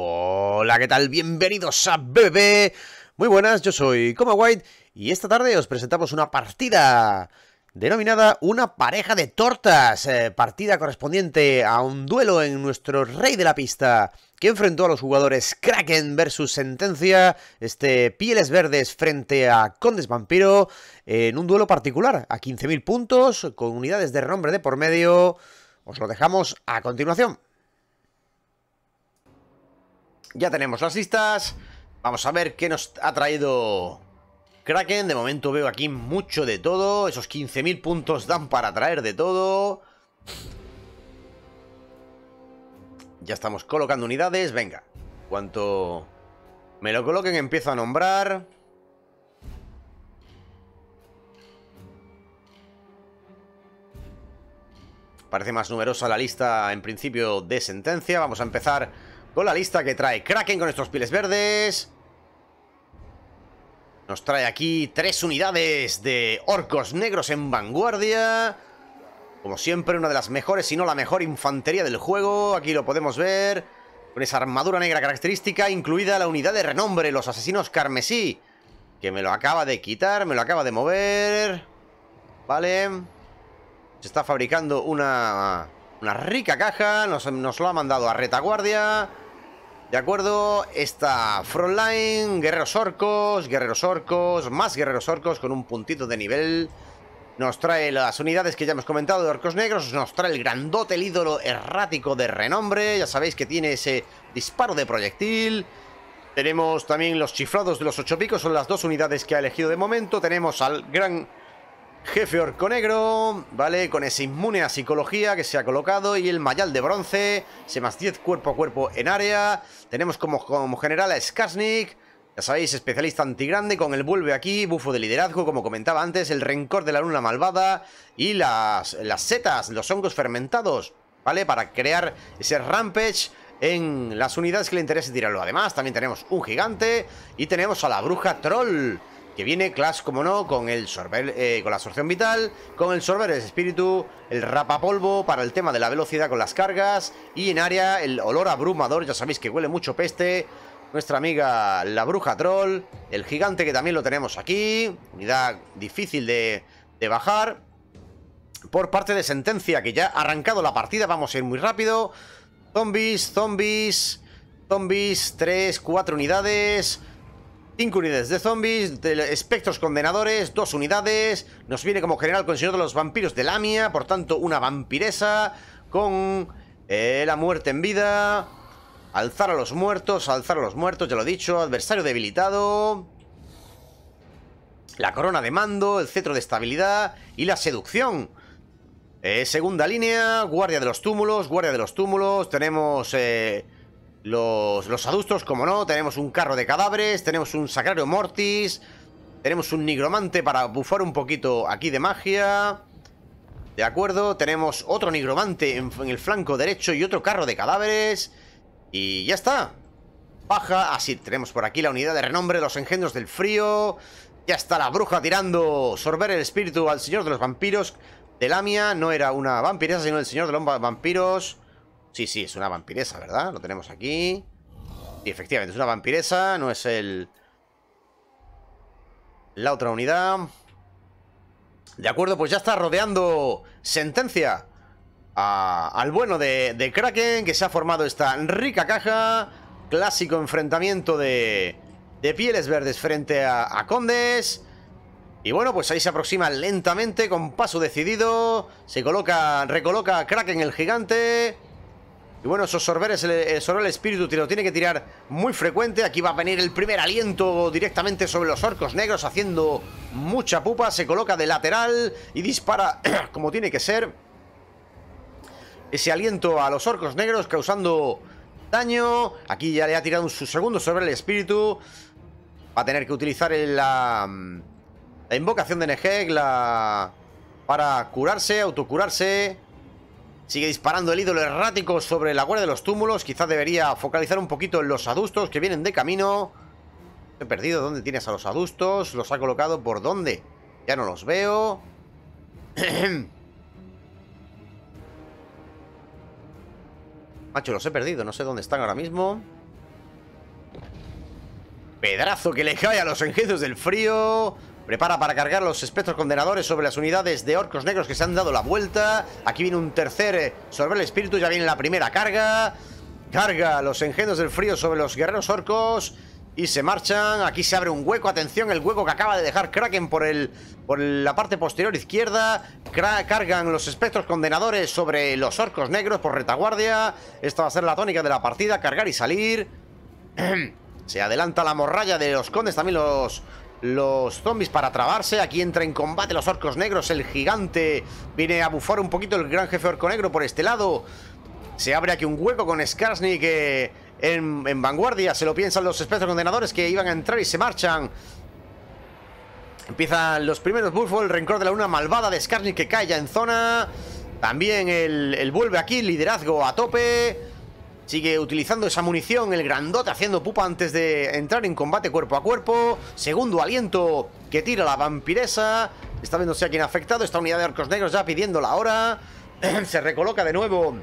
Hola, ¿qué tal? Bienvenidos a BB. Muy buenas, yo soy Coma White y esta tarde os presentamos una partida denominada Una pareja de tortas, eh, partida correspondiente a un duelo en nuestro rey de la pista que enfrentó a los jugadores Kraken versus Sentencia, este Pieles Verdes frente a Condes Vampiro, en un duelo particular, a 15.000 puntos, con unidades de renombre de por medio. Os lo dejamos a continuación. Ya tenemos las listas. Vamos a ver qué nos ha traído Kraken. De momento veo aquí mucho de todo. Esos 15.000 puntos dan para traer de todo. Ya estamos colocando unidades. Venga, cuanto me lo coloquen empiezo a nombrar. Parece más numerosa la lista en principio de sentencia. Vamos a empezar con la lista que trae Kraken con estos piles verdes. Nos trae aquí tres unidades de orcos negros en vanguardia. Como siempre, una de las mejores, si no la mejor infantería del juego. Aquí lo podemos ver. Con esa armadura negra característica, incluida la unidad de renombre, los asesinos carmesí. Que me lo acaba de quitar, me lo acaba de mover. Vale. Se está fabricando una una rica caja, nos, lo ha mandado a retaguardia. De acuerdo, esta Frontline, guerreros orcos, guerreros orcos, más guerreros orcos con un puntito de nivel. Nos trae las unidades que ya hemos comentado de orcos negros, nos trae el grandote, el ídolo errático de renombre, ya sabéis que tiene ese disparo de proyectil. Tenemos también los chiflados de los ocho picos, son las dos unidades que ha elegido de momento. Tenemos al gran Jefe Orco Negro, ¿vale? Con ese inmune a psicología que se ha colocado y el mayal de bronce, se más 10 cuerpo a cuerpo en área. Tenemos como, como general a Skarsnik, ya sabéis, especialista antigrande con el vuelve aquí, bufo de liderazgo, como comentaba antes, el rencor de la luna malvada y las, las setas, los hongos fermentados, ¿vale? Para crear ese rampage en las unidades que le interese tirarlo. Además, también tenemos un gigante y tenemos a la bruja troll. Que viene Clash, como no, con el sorber, eh, con la absorción vital, con el sorber de espíritu, el rapapolvo para el tema de la velocidad con las cargas y en área el olor abrumador, ya sabéis que huele mucho peste. Nuestra amiga la bruja troll, el gigante que también lo tenemos aquí, unidad difícil de, de bajar. Por parte de Sentencia, que ya ha arrancado la partida, vamos a ir muy rápido. Zombies, zombies, zombies, 3, 4 unidades. 5 unidades de zombies, de espectros condenadores, dos unidades. Nos viene como general señor de los vampiros de Lamia, por tanto, una vampiresa con eh, la muerte en vida. Alzar a los muertos, alzar a los muertos, ya lo he dicho. Adversario debilitado. La corona de mando, el cetro de estabilidad y la seducción. Eh, segunda línea, guardia de los túmulos, guardia de los túmulos. Tenemos... Eh, los, los como no. Tenemos un carro de cadáveres, tenemos un sacrario mortis, tenemos un nigromante para bufar un poquito aquí de magia. De acuerdo, tenemos otro nigromante en, el flanco derecho y otro carro de cadáveres. Y ya está. Baja, así tenemos por aquí la unidad de renombre, los engendros del frío. Ya está la bruja tirando sorber el espíritu al señor de los vampiros. de Lamia. no era una vampiresa, sino el señor de los vampiros. Sí, sí, es una vampiresa, ¿verdad? Lo tenemos aquí. Y efectivamente, es una vampiresa, no es el... La otra unidad. De acuerdo, pues ya está rodeando sentencia al bueno de, Kraken, que se ha formado esta rica caja. Clásico enfrentamiento de, de pieles verdes frente a, a, Condes. Y bueno, pues ahí se aproxima lentamente, con paso decidido. Se coloca, recoloca a Kraken el gigante. Y bueno, esos sorberes, eh, sobre el espíritu te lo tiene que tirar muy frecuente. Aquí va a venir el primer aliento directamente sobre los orcos negros, haciendo mucha pupa. Se coloca de lateral y dispara como tiene que ser. Ese aliento a los orcos negros, causando daño. Aquí ya le ha tirado su segundo sobre el espíritu. Va a tener que utilizar mm, la, invocación de Nejek la, para curarse, autocurarse. Sigue disparando el ídolo errático sobre la guardia de los túmulos. Quizás debería focalizar un poquito en los adustos que vienen de camino. He perdido. ¿Dónde tienes a los adustos? ¿Los ha colocado por dónde? Ya no los veo. Macho, los he perdido. No sé dónde están ahora mismo. Pedrazo que le cae a los engendros del frío. Prepara para cargar los espectros condenadores sobre las unidades de orcos negros que se han dado la vuelta. Aquí viene un tercer eh, sobre el espíritu. Ya viene la primera carga. Carga los engendros del frío sobre los guerreros orcos. Y se marchan. Aquí se abre un hueco. Atención, el hueco que acaba de dejar Kraken por, el, por la parte posterior izquierda. cargan los espectros condenadores sobre los orcos negros por retaguardia. Esta va a ser la tónica de la partida. Cargar y salir. se adelanta la morralla de los condes. También los los zombies para trabarse. Aquí entra en combate los orcos negros. El gigante viene a bufar un poquito el gran jefe orco negro por este lado. Se abre aquí un hueco con Skarsnik en, vanguardia. Se lo piensan los espectros condenadores que iban a entrar y se marchan. Empiezan los primeros bufos. El rencor de la luna malvada de Skarsnik que ya en zona. También el vuelve aquí, liderazgo a tope. Sigue utilizando esa munición, el grandote haciendo pupa antes de entrar en combate cuerpo a cuerpo. Segundo aliento que tira la vampiresa. Está viéndose a quien ha afectado. Esta unidad de arcos negros ya pidiendo la hora. Se recoloca de nuevo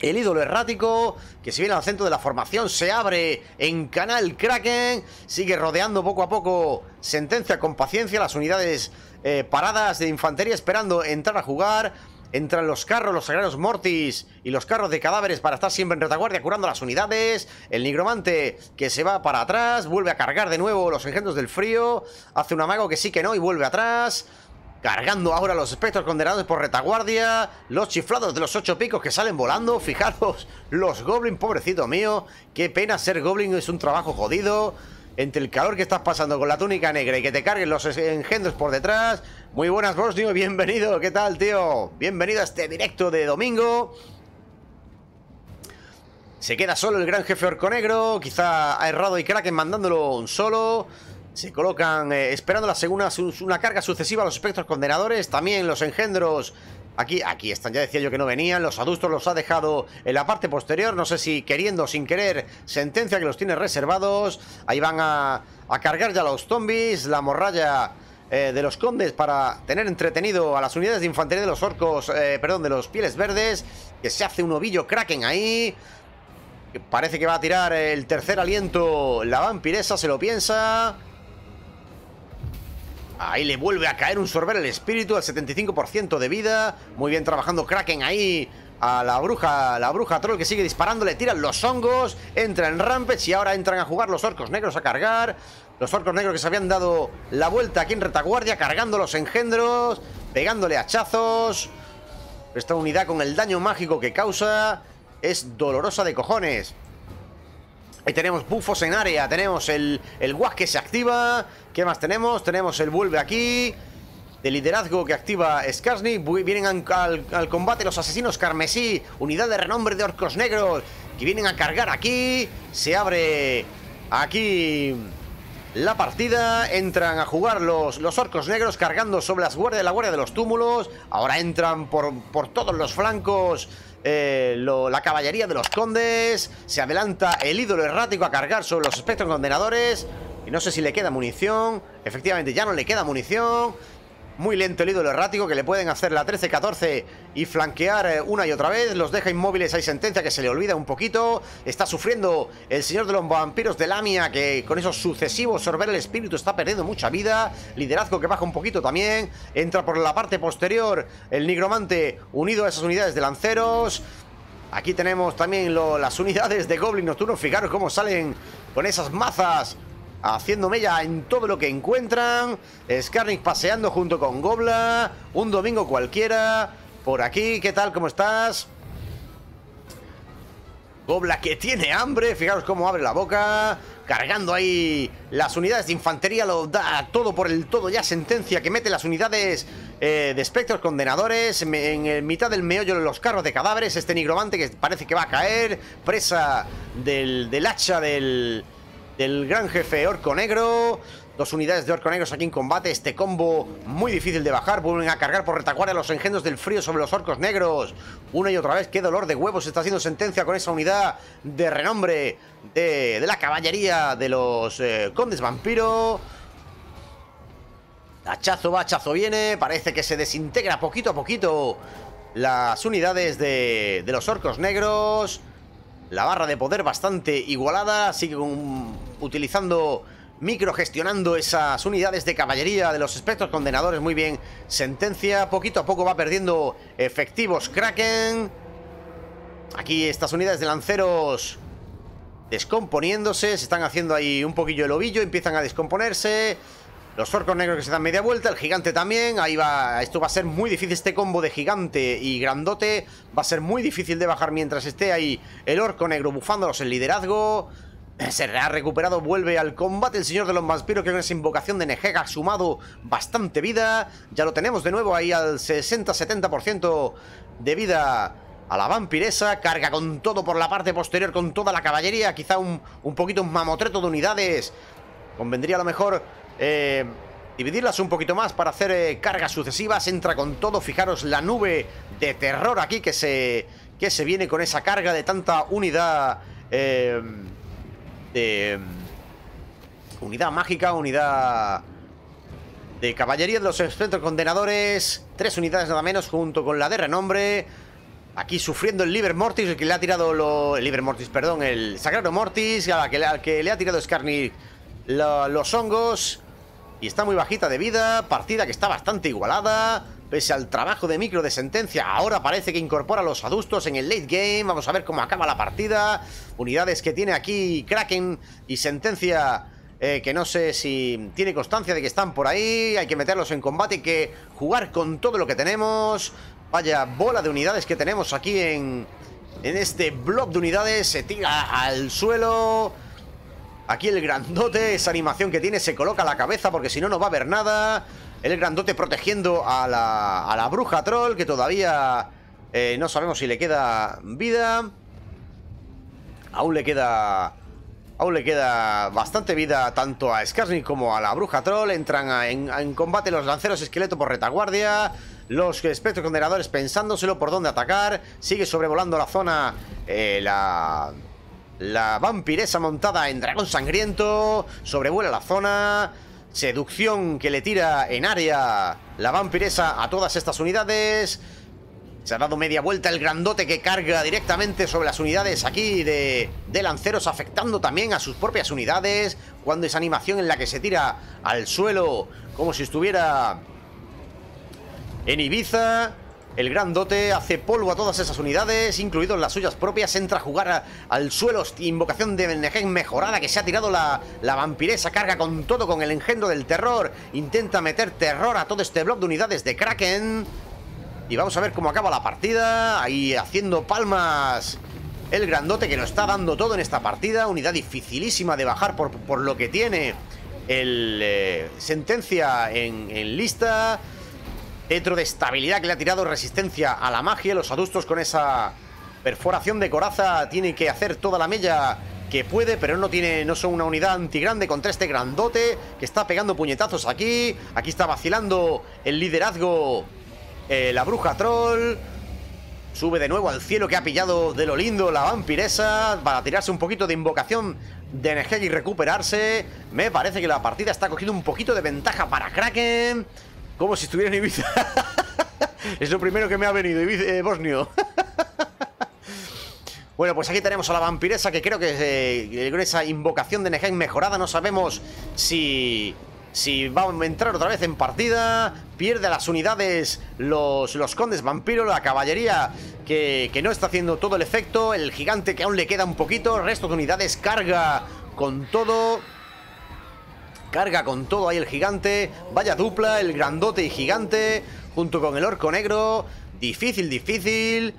el ídolo errático, que si viene al centro de la formación, se abre en canal Kraken, sigue rodeando poco a poco, sentencia con paciencia las unidades eh, paradas de infantería esperando entrar a jugar. Entran los carros, los sagrados mortis y los carros de cadáveres para estar siempre en retaguardia curando las unidades. El nigromante que se va para atrás, vuelve a cargar de nuevo los engendros del frío. Hace un amago que sí que no y vuelve atrás. Cargando ahora los espectros condenados por retaguardia. Los chiflados de los ocho picos que salen volando. Fijaros, los goblins, pobrecito mío. Qué pena ser goblin, es un trabajo jodido. Entre el calor que estás pasando con la túnica negra y que te carguen los engendros por detrás. Muy buenas, Bosnio. Bienvenido. ¿Qué tal, tío? Bienvenido a este directo de domingo. Se queda solo el gran jefe negro. Quizá ha errado y Kraken mandándolo un solo. Se colocan eh, esperando la segunda, una carga sucesiva a los espectros condenadores. También los engendros Aquí, están, ya decía yo que no venían. Los adustos los ha dejado en la parte posterior. No sé si queriendo o sin querer. Sentencia que los tiene reservados. Ahí van a, cargar ya los zombies. La morralla eh, de los condes para tener entretenido a las unidades de infantería de los orcos. Eh, perdón, de los pieles verdes. Que se hace un ovillo kraken ahí. Parece que va a tirar el tercer aliento la vampiresa. Se lo piensa. Ahí le vuelve a caer un sorber el espíritu al 75% de vida. Muy bien trabajando Kraken ahí a la bruja, la bruja troll que sigue disparando, le tiran los hongos, entra en Rampage y ahora entran a jugar los orcos negros a cargar. Los orcos negros que se habían dado la vuelta aquí en retaguardia, cargando los engendros, pegándole hachazos. Esta unidad con el daño mágico que causa es dolorosa de cojones. Ahí tenemos bufos en área, tenemos el, el que se activa. ¿Qué más tenemos? Tenemos el vuelve aquí. De liderazgo que activa Skarsnik... Vienen al, combate los asesinos carmesí. Unidad de renombre de orcos negros. Que vienen a cargar aquí. Se abre aquí la partida. Entran a jugar los, los orcos negros cargando sobre las guardias, la guardia de los túmulos. Ahora entran por, por todos los flancos eh, la caballería de los condes. Se adelanta el ídolo errático a cargar sobre los espectros condenadores. Y no sé si le queda munición. Efectivamente, ya no le queda munición. Muy lento el ídolo errático que le pueden hacer la 13-14 y flanquear eh, una y otra vez. Los deja inmóviles. Hay sentencia que se le olvida un poquito. Está sufriendo el señor de los vampiros de Lamia que con esos sucesivos sorber el espíritu está perdiendo mucha vida. Liderazgo que baja un poquito también. Entra por la parte posterior el nigromante unido a esas unidades de lanceros. Aquí tenemos también las unidades de Goblin Nocturno. Fijaros cómo salen con esas mazas haciendo mella en todo lo que encuentran. Skarnik paseando junto con Gobla. Un domingo cualquiera. Por aquí, ¿qué tal? ¿Cómo estás? Gobla que tiene hambre. Fijaros cómo abre la boca. Cargando ahí las unidades de infantería. Lo da todo por el todo. Ya sentencia que mete las unidades eh, de espectros condenadores. En, mitad del meollo los carros de cadáveres. Este nigromante que parece que va a caer. Presa del hacha del del gran jefe Orco Negro. Dos unidades de Orco Negros aquí en combate. Este combo muy difícil de bajar. Vuelven a cargar por a los engendros del frío sobre los orcos negros. Una y otra vez. Qué dolor de huevos está haciendo sentencia con esa unidad de renombre de, la caballería de los eh, condes vampiro. Hachazo va, hachazo viene. Parece que se desintegra poquito a poquito las unidades de los orcos negros. La barra de poder bastante igualada, sigue utilizando utilizando, microgestionando esas unidades de caballería de los espectros condenadores. Muy bien, sentencia, poquito a poco va perdiendo efectivos Kraken. Aquí estas unidades de lanceros descomponiéndose, se están haciendo ahí un poquillo el ovillo, empiezan a descomponerse. Los orcos negros que se dan media vuelta, el gigante también, ahí va, esto va a ser muy difícil, este combo de gigante y grandote va a ser muy difícil de bajar mientras esté ahí el orco negro bufándolos el liderazgo. Eh, se ha recuperado, vuelve al combate el señor de los vampiros que con esa invocación de Nejega ha sumado bastante vida. Ya lo tenemos de nuevo ahí al 60-70% de vida a la vampiresa, carga con todo por la parte posterior, con toda la caballería, quizá un, un poquito un mamotreto de unidades. Convendría a lo mejor eh, dividirlas un poquito más para hacer eh, cargas sucesivas. Entra con todo, fijaros la nube de terror aquí que se, que se viene con esa carga de tanta unidad... Eh, de... Mm, unidad mágica, unidad... De caballería de los espectros condenadores. Tres unidades nada menos junto con la de renombre. Aquí sufriendo el Liber Mortis, el que le ha tirado lo, el Liber Mortis, perdón, el Sagrado Mortis, al que, le, que le ha tirado Skarni los hongos. Y está muy bajita de vida, partida que está bastante igualada. Pese al trabajo de micro de sentencia, ahora parece que incorpora los adustos en el late game. Vamos a ver cómo acaba la partida. Unidades que tiene aquí Kraken y sentencia... Eh, que no sé si tiene constancia de que están por ahí, hay que meterlos en combate, hay que jugar con todo lo que tenemos. Vaya bola de unidades que tenemos aquí en, en este bloc de unidades, se tira al suelo, Aquí el grandote, esa animación que tiene, se coloca la cabeza porque si no, no va a ver nada. El grandote protegiendo a la, bruja troll que todavía eh, no sabemos si le queda vida. Aún le queda... Aún le queda bastante vida tanto a Skarsnik como a la bruja troll. Entran en, combate los lanceros esqueleto por retaguardia. Los espectros condenadores pensándoselo por dónde atacar. Sigue sobrevolando la zona eh, la la vampiresa montada en dragón sangriento sobrevuela la zona. Seducción que le tira en área la vampiresa a todas estas unidades. Se ha dado media vuelta el grandote que carga directamente sobre las unidades aquí de, de, lanceros, afectando también a sus propias unidades. Cuando esa animación en la que se tira al suelo como si estuviera en Ibiza. El grandote hace polvo a todas esas unidades, incluidos las suyas propias, entra a jugar al suelo, invocación de Benegen mejorada que se ha tirado la, la vampiresa, carga con todo, con el engendro del terror, intenta meter terror a todo este bloc de unidades de Kraken. Y vamos a ver cómo acaba la partida, ahí haciendo palmas el grandote que lo está dando todo en esta partida, unidad dificilísima de bajar por, lo que tiene el eh, sentencia en lista Petro de estabilidad que le ha tirado resistencia a la magia. Los adustos con esa perforación de coraza tienen que hacer toda la mella que puede, pero no tiene, no son una unidad antigrande contra este grandote que está pegando puñetazos aquí. Aquí está vacilando el liderazgo eh, la bruja troll. Sube de nuevo al cielo que ha pillado de lo lindo la vampiresa para tirarse un poquito de invocación de energía y recuperarse. Me parece que la partida está cogiendo un poquito de ventaja para Kraken. Como si estuviera en Ibiza. es lo primero que me ha venido, eh, Bosnio. bueno, pues aquí tenemos a la vampiresa, que creo que eh, con esa invocación de Neheim mejorada. No sabemos si si va a entrar otra vez en partida, pierde las unidades los, los condes vampiro, la caballería que, que, no está haciendo todo el efecto, el gigante que aún le queda un poquito, resto de unidades carga con todo... Carga con todo ahí el gigante. Vaya dupla, el grandote y gigante. Junto con el orco negro. Difícil, difícil.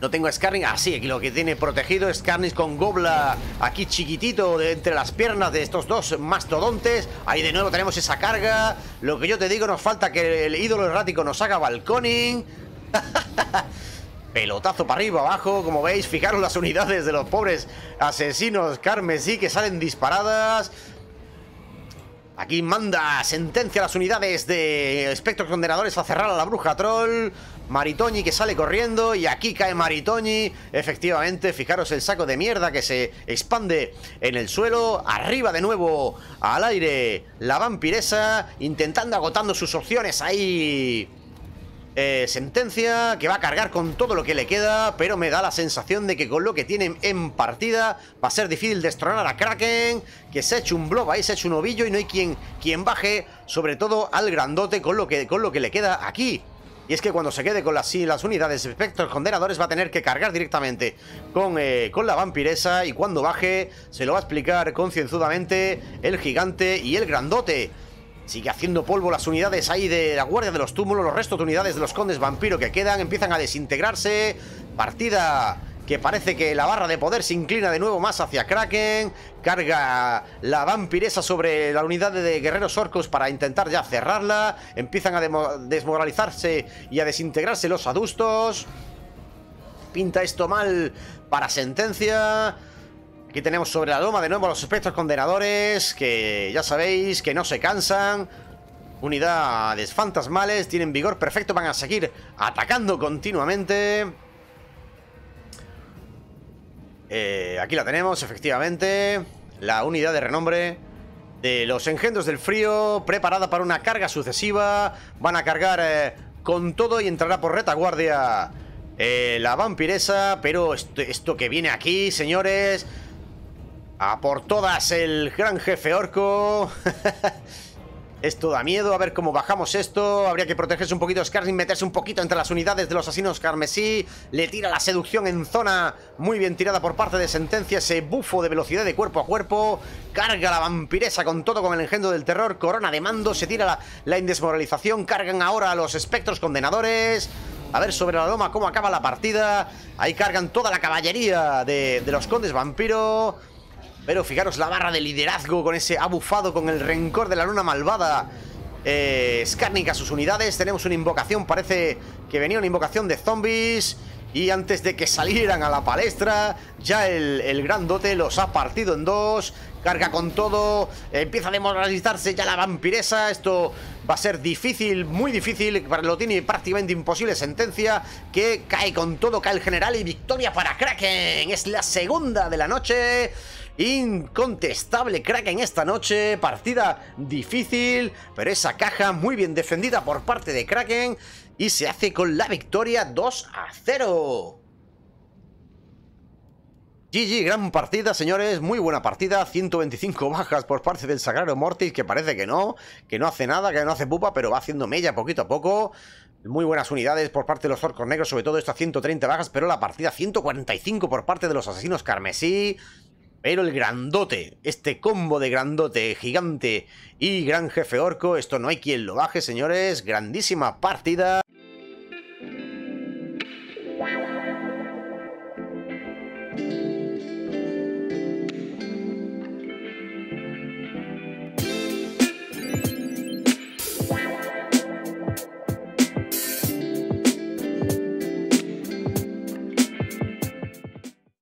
No tengo Scarnis. Ah, sí, aquí lo que tiene protegido es Scarnis con Gobla. Aquí chiquitito entre las piernas de estos dos mastodontes. Ahí de nuevo tenemos esa carga. Lo que yo te digo, nos falta que el ídolo errático nos haga balconing. Pelotazo para arriba, abajo, como veis, fijaros las unidades de los pobres asesinos carmesí que salen disparadas. Aquí manda sentencia a las unidades de espectros condenadores a cerrar a la bruja troll. Maritoñi que sale corriendo y aquí cae Maritoñi. Efectivamente, fijaros el saco de mierda que se expande en el suelo. Arriba de nuevo al aire la vampiresa intentando agotando sus opciones ahí eh, sentencia que va a cargar con todo lo que le queda, pero me da la sensación de que con lo que tienen en partida va a ser difícil destronar a Kraken, que se ha hecho un blob ahí, se ha hecho un ovillo y no hay quien, quien baje, sobre todo al grandote con lo que, con lo que le queda aquí. Y es que cuando se quede con las, las unidades espectro condenadores va a tener que cargar directamente con, eh, con la vampiresa y cuando baje se lo va a explicar concienzudamente el gigante y el grandote. Sigue haciendo polvo las unidades ahí de la Guardia de los Túmulos. Los restos de unidades de los Condes Vampiro que quedan empiezan a desintegrarse. Partida que parece que la barra de poder se inclina de nuevo más hacia Kraken. Carga la vampiresa sobre la unidad de guerreros orcos para intentar ya cerrarla. Empiezan a desmoralizarse y a desintegrarse los adustos. Pinta esto mal para sentencia. Aquí tenemos sobre la loma de nuevo a los espectros condenadores, que ya sabéis que no se cansan. Unidades fantasmales, tienen vigor perfecto, van a seguir atacando continuamente. Eh, aquí la tenemos, efectivamente. La unidad de renombre de los engendros del frío, preparada para una carga sucesiva. Van a cargar eh, con todo y entrará por retaguardia eh, la vampiresa. Pero esto que viene aquí, señores... A por todas el gran jefe orco. esto da miedo, a ver cómo bajamos esto. Habría que protegerse un poquito y meterse un poquito entre las unidades de los asinos carmesí. Le tira la seducción en zona muy bien tirada por parte de Sentencia. Ese bufo de velocidad de cuerpo a cuerpo. Carga la vampiresa con todo con el engendro del terror. Corona de mando, se tira la, indesmoralización. Cargan ahora a los espectros condenadores. A ver sobre la loma cómo acaba la partida. Ahí cargan toda la caballería de los condes vampiro. Pero fijaros la barra de liderazgo con ese abufado, con el rencor de la luna malvada. Eh, a sus unidades. Tenemos una invocación, parece que venía una invocación de zombies. Y antes de que salieran a la palestra, ya el, el grandote los ha partido en dos. Carga con todo, empieza a demoralizarse ya la vampiresa. Esto va a ser difícil, muy difícil. Lo tiene prácticamente imposible sentencia. Que cae con todo, cae el general y victoria para Kraken. Es la segunda de la noche. Incontestable Kraken esta noche, partida difícil, pero esa caja muy bien defendida por parte de Kraken y se hace con la victoria 2 a 0. GG, gran partida, señores, muy buena partida, 125 bajas por parte del Sagrado Mortis, que parece que no, que no hace nada, que no hace pupa, pero va haciendo mella poquito a poco. Muy buenas unidades por parte de los orcos negros, sobre todo estas 130 bajas, pero la partida 145 por parte de los asesinos carmesí. Pero el grandote, este combo de grandote, gigante y gran jefe orco, esto no hay quien lo baje, señores. Grandísima partida.